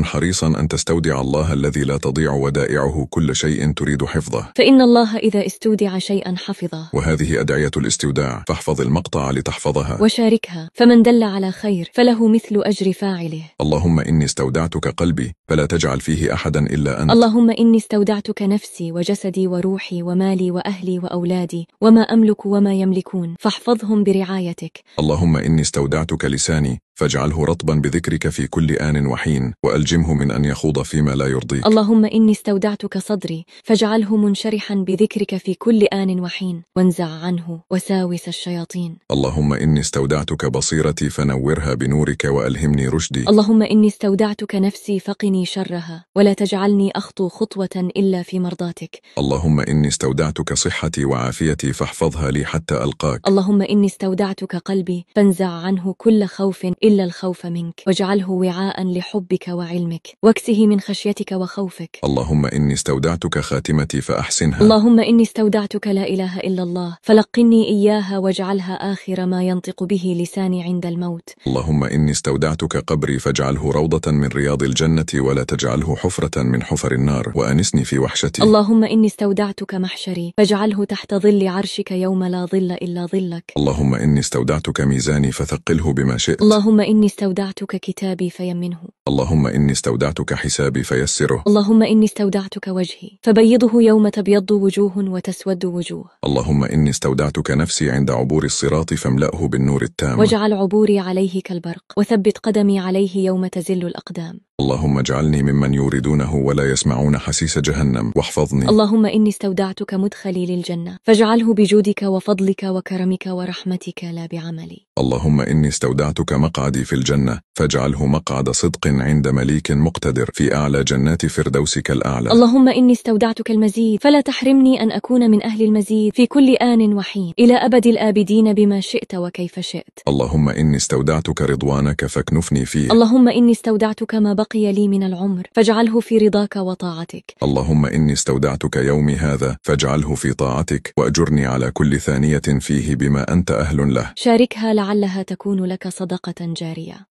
كن حريصا أن تستودع الله الذي لا تضيع ودائعه كل شيء تريد حفظه فإن الله إذا استودع شيئا حفظه وهذه أدعية الاستوداع فاحفظ المقطع لتحفظها وشاركها فمن دل على خير فله مثل أجر فاعله اللهم إني استودعتك قلبي فلا تجعل فيه أحدا إلا أنت اللهم إني استودعتك نفسي وجسدي وروحي ومالي وأهلي وأولادي وما أملك وما يملكون فاحفظهم برعايتك اللهم إني استودعتك لساني فاجعله رطبا بذكرك في كل آن وحين وألجمه من أن يخوض فيما لا يرضيك اللهم إني استودعتك صدري فاجعله منشرحا بذكرك في كل آن وحين وانزع عنه وساوس الشياطين اللهم إني استودعتك بصيرتي فنورها بنورك وألهمني رشدي اللهم إني استودعتك نفسي فقني شرها ولا تجعلني أخطو خطوة إلا في مرضاتك اللهم إني استودعتك صحتي وعافيتي فاحفظها لي حتى ألقاك اللهم إني استودعتك قلبي فانزع عنه كل خوف إلا الخوف منك واجعله وعاء لحبك وعلمك واكسه من خشيتك وخوفك اللهم إني استودعتك خاتمتي فأحسنها اللهم إني استودعتك لا إله إلا الله فلقني إياها واجعلها آخر ما ينطق به لساني عند الموت اللهم إني استودعتك قبري فاجعله روضة من رياض الجنة ولا تجعله حفرة من حفر النار وأنسني في وحشتي اللهم إني استودعتك محشري فاجعله تحت ظل عرشك يوم لا ظل إلا ظلك اللهم إني استودعتك ميزاني فثقله بما شئت اللهم اللهم إني استودعتك كتابي فيمنه اللهم إني استودعتك حسابي فيسره اللهم إني استودعتك وجهي فبيضه يوم تبيض وجوه وتسود وجوه اللهم إني استودعتك نفسي عند عبور الصراط فاملأه بالنور التام واجعل عبوري عليه كالبرق وثبت قدمي عليه يوم تزل الأقدام اللهم اجعلني ممن يوردونه ولا يسمعون حسيس جهنم واحفظني اللهم إني استودعتك مدخلي للجنة فاجعله بجودك وفضلك وكرمك ورحمتك لا بعملي اللهم إني استودعتك مقعدي في الجنة فاجعله مقعد صدق عند مليك مقتدر في أعلى جنات فردوسك الأعلى اللهم إني استودعتك المزيد فلا تحرمني أن أكون من أهل المزيد في كل آن وحين إلى أبد الآبدين بما شئت وكيف شئت اللهم إني استودعتك رضوانك فاكنفني فيه اللهم إني استودعتك ما بقى بقي لي من العمر فاجعله في رضاك وطاعتك اللهم إني استودعتك يومي هذا فاجعله في طاعتك وأجرني على كل ثانية فيه بما أنت أهل له شاركها لعلها تكون لك صدقة جارية